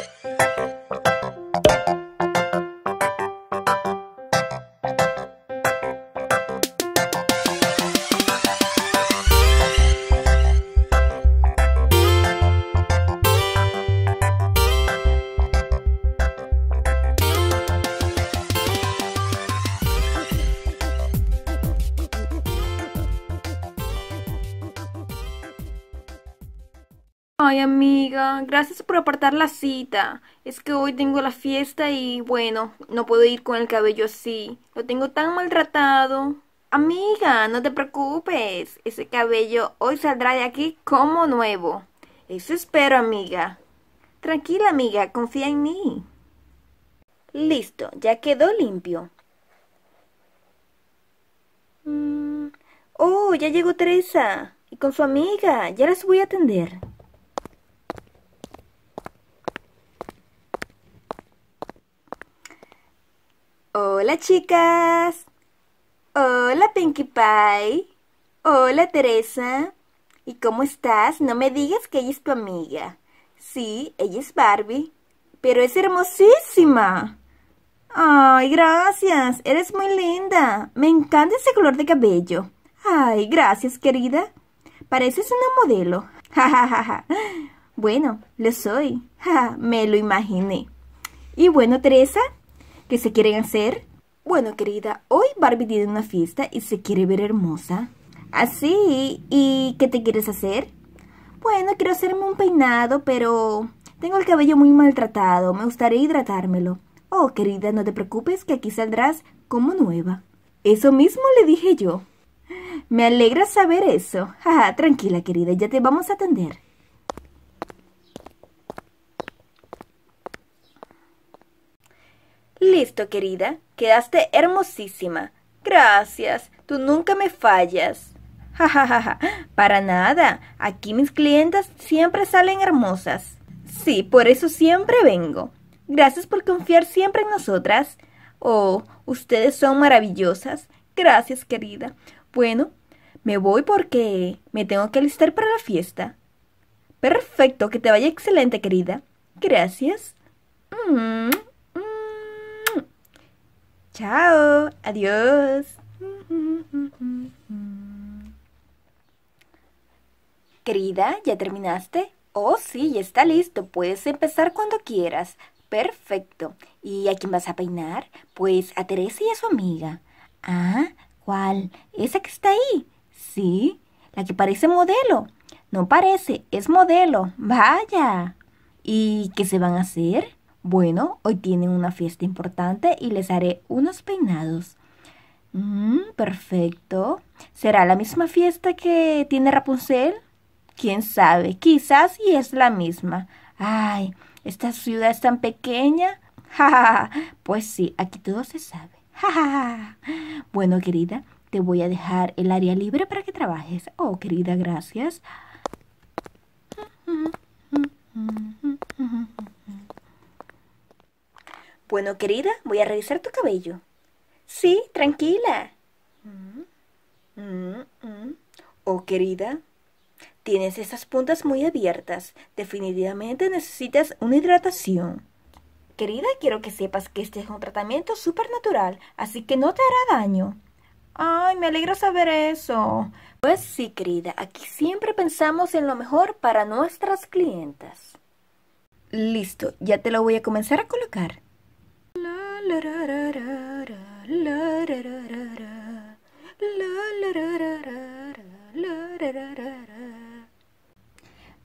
うん。Ay, amiga, gracias por apartar la cita. Es que hoy tengo la fiesta y bueno, no puedo ir con el cabello así. Lo tengo tan maltratado. Amiga, no te preocupes. Ese cabello hoy saldrá de aquí como nuevo. Eso espero, amiga. Tranquila, amiga, confía en mí. Listo, ya quedó limpio. Mm, oh, ya llegó Teresa. Y con su amiga, ya las voy a atender. Hola chicas. Hola Pinkie Pie. Hola Teresa. ¿Y cómo estás? No me digas que ella es tu amiga. Sí, ella es Barbie, pero es hermosísima. Ay, gracias. Eres muy linda. Me encanta ese color de cabello. Ay, gracias, querida. Pareces una modelo. Ja, Bueno, lo soy. me lo imaginé. Y bueno, Teresa, ¿qué se quieren hacer? Bueno, querida, hoy Barbie tiene una fiesta y se quiere ver hermosa. Así, ¿Ah, ¿y qué te quieres hacer? Bueno, quiero hacerme un peinado, pero tengo el cabello muy maltratado, me gustaría hidratármelo. Oh, querida, no te preocupes que aquí saldrás como nueva. Eso mismo le dije yo. Me alegra saber eso. Ja, tranquila, querida, ya te vamos a atender. querida? Quedaste hermosísima. Gracias, tú nunca me fallas. Ja, ja, ja, Para nada. Aquí mis clientas siempre salen hermosas. Sí, por eso siempre vengo. Gracias por confiar siempre en nosotras. Oh, ustedes son maravillosas. Gracias, querida. Bueno, me voy porque me tengo que alistar para la fiesta. Perfecto, que te vaya excelente, querida. Gracias. Mm. Chao, adiós. Querida, ¿ya terminaste? Oh, sí, ya está listo. Puedes empezar cuando quieras. Perfecto. ¿Y a quién vas a peinar? Pues a Teresa y a su amiga. Ah, ¿cuál? ¿Esa que está ahí? Sí, la que parece modelo. No parece, es modelo. Vaya. ¿Y qué se van a hacer? Bueno, hoy tienen una fiesta importante y les haré unos peinados. Mm, perfecto. ¿Será la misma fiesta que tiene Rapunzel? ¿Quién sabe? Quizás y es la misma. Ay, esta ciudad es tan pequeña. Ja, ja. Pues sí, aquí todo se sabe. Ja, Bueno, querida, te voy a dejar el área libre para que trabajes. Oh, querida, gracias. Bueno, querida, voy a revisar tu cabello. Sí, tranquila. Mm, mm, mm. Oh, querida, tienes esas puntas muy abiertas. Definitivamente necesitas una hidratación. Querida, quiero que sepas que este es un tratamiento súper natural, así que no te hará daño. Ay, me alegra saber eso. Pues sí, querida, aquí siempre pensamos en lo mejor para nuestras clientas. Listo, ya te lo voy a comenzar a colocar.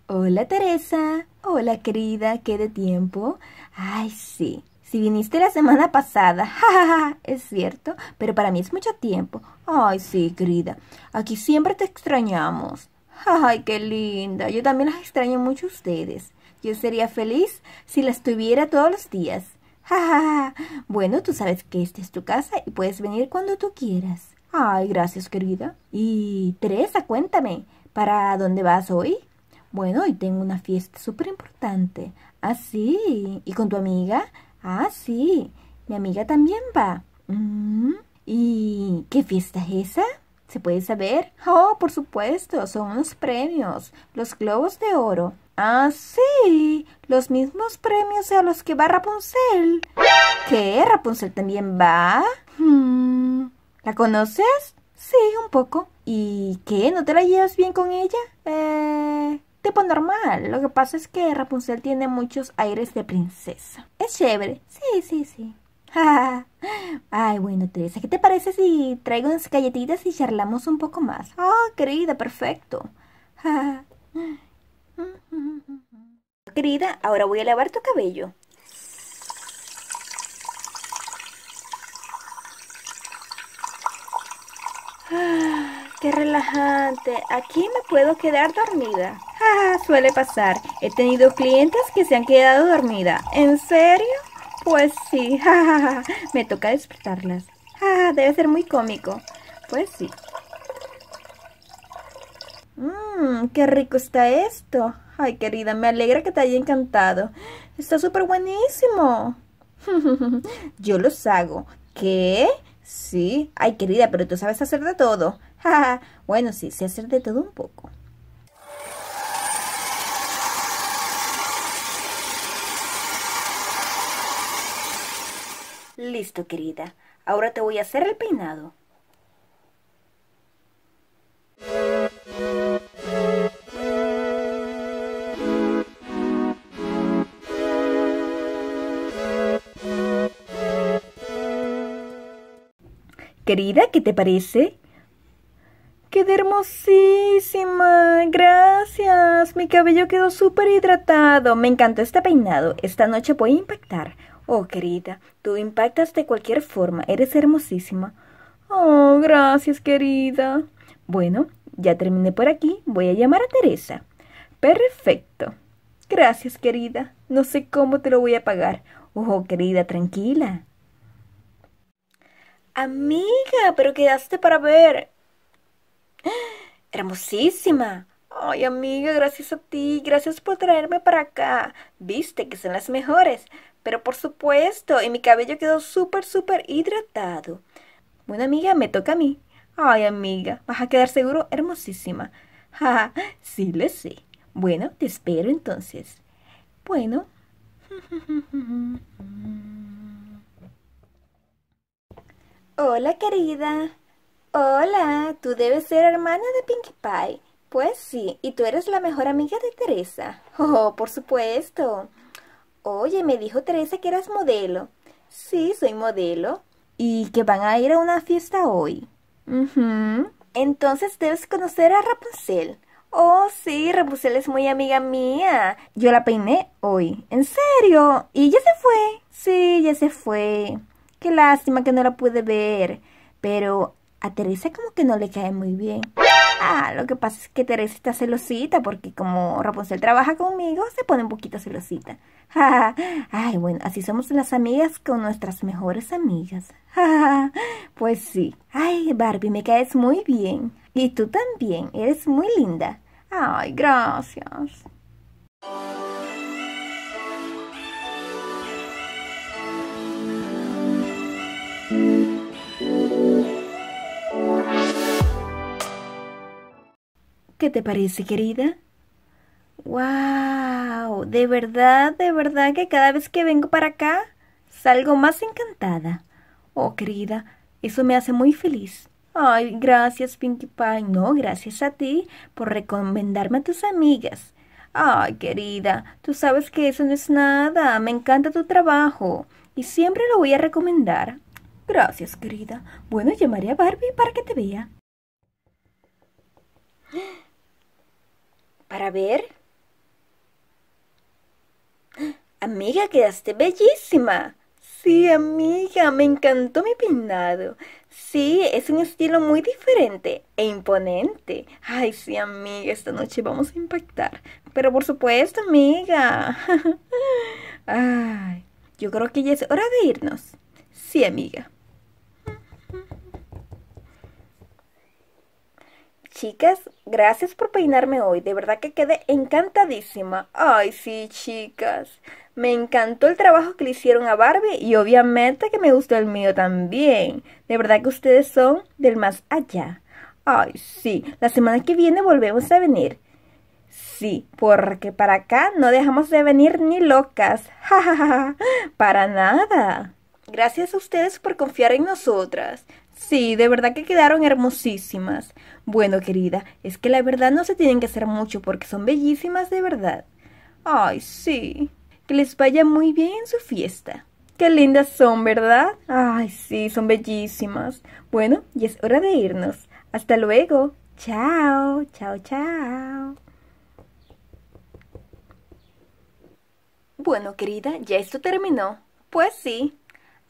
Hola Teresa, hola querida, qué de tiempo. Ay, sí, si viniste la semana pasada, es cierto, pero para mí es mucho tiempo. Ay, sí, querida, aquí siempre te extrañamos. Ay, qué linda, yo también las extraño mucho a ustedes. Yo sería feliz si las tuviera todos los días. Bueno, tú sabes que esta es tu casa y puedes venir cuando tú quieras. Ay, gracias, querida. Y Teresa, cuéntame, ¿para dónde vas hoy? Bueno, hoy tengo una fiesta súper importante. Ah, sí. ¿Y con tu amiga? Ah, sí. Mi amiga también va. Mm. ¿Y qué fiesta es esa? ¿Se puede saber? Oh, por supuesto, son unos premios, los globos de oro. Ah, sí, los mismos premios a los que va Rapunzel. ¿Qué? ¿Rapunzel también va? Hmm, ¿La conoces? Sí, un poco. ¿Y qué? ¿No te la llevas bien con ella? Eh, tipo normal. Lo que pasa es que Rapunzel tiene muchos aires de princesa. Es chévere. Sí, sí, sí. Ay, bueno, Teresa, ¿qué te parece si traigo unas galletitas y charlamos un poco más? Ah, querida, perfecto. Querida, ahora voy a lavar tu cabello. ¡Qué relajante! Aquí me puedo quedar dormida. Ah, suele pasar. He tenido clientes que se han quedado dormida. ¿En serio? Pues sí. me toca despertarlas. debe ser muy cómico. Pues sí. Mmm, qué rico está esto. Ay, querida, me alegra que te haya encantado. Está súper buenísimo. Yo los hago. ¿Qué? Sí. Ay, querida, pero tú sabes hacer de todo. bueno, sí, sé hacer de todo un poco. Listo, querida. Ahora te voy a hacer el peinado. Querida, ¿qué te parece? ¡Quedé hermosísima! Gracias. Mi cabello quedó súper hidratado. Me encantó este peinado. Esta noche voy a impactar. Oh, querida, tú impactas de cualquier forma. Eres hermosísima. Oh, gracias, querida. Bueno, ya terminé por aquí. Voy a llamar a Teresa. Perfecto. Gracias, querida. No sé cómo te lo voy a pagar. Oh, querida, tranquila. Amiga, pero quedaste para ver. Hermosísima. Ay, amiga, gracias a ti, gracias por traerme para acá. Viste que son las mejores. Pero por supuesto, y mi cabello quedó súper, súper hidratado. Bueno, amiga, me toca a mí. Ay, amiga, vas a quedar seguro hermosísima. Ja, sí lo sé. Bueno, te espero entonces. Bueno. Hola, querida. Hola, tú debes ser hermana de Pinkie Pie. Pues sí, y tú eres la mejor amiga de Teresa. Oh, por supuesto. Oye, me dijo Teresa que eras modelo. Sí, soy modelo. Y que van a ir a una fiesta hoy. Entonces debes conocer a Rapunzel. Oh, sí, Rapunzel es muy amiga mía. Yo la peiné hoy. ¿En serio? ¿Y ya se fue? Sí, ya se fue lástima que no la pude ver. Pero a Teresa como que no le cae muy bien. Ah, lo que pasa es que Teresa está celosita porque como Rapunzel trabaja conmigo, se pone un poquito celosita. Ay, bueno, así somos las amigas con nuestras mejores amigas. pues sí. Ay, Barbie, me caes muy bien. Y tú también, eres muy linda. Ay, gracias. ¿Qué te parece, querida? ¡Guau! De verdad, de verdad que cada vez que vengo para acá salgo más encantada. Oh, querida, eso me hace muy feliz. Ay, gracias, Pinkie Pie. No, gracias a ti por recomendarme a tus amigas. Ay, querida, tú sabes que eso no es nada. Me encanta tu trabajo y siempre lo voy a recomendar. Gracias, querida. Bueno, llamaré a Barbie para que te vea para ver. Amiga, quedaste bellísima. Sí, amiga, me encantó mi peinado. Sí, es un estilo muy diferente e imponente. Ay, sí, amiga, esta noche vamos a impactar. Pero por supuesto, amiga. Ay, yo creo que ya es hora de irnos. Sí, amiga. Chicas, gracias por peinarme hoy. De verdad que quedé encantadísima. Ay, sí, chicas. Me encantó el trabajo que le hicieron a Barbie y obviamente que me gustó el mío también. De verdad que ustedes son del más allá. Ay, sí. La semana que viene volvemos a venir. Sí, porque para acá no dejamos de venir ni locas. Ja, ja, ja. Para nada. Gracias a ustedes por confiar en nosotras. Sí, de verdad que quedaron hermosísimas. Bueno, querida, es que la verdad no se tienen que hacer mucho porque son bellísimas de verdad. Ay, sí. Que les vaya muy bien en su fiesta. Qué lindas son, ¿verdad? Ay, sí, son bellísimas. Bueno, y es hora de irnos. Hasta luego. Chao, chao, chao. Bueno, querida, ya esto terminó. Pues sí,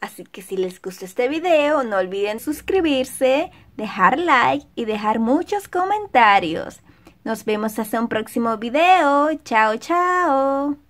Así que si les gustó este video, no olviden suscribirse, dejar like y dejar muchos comentarios. Nos vemos hasta un próximo video. Chao, chao.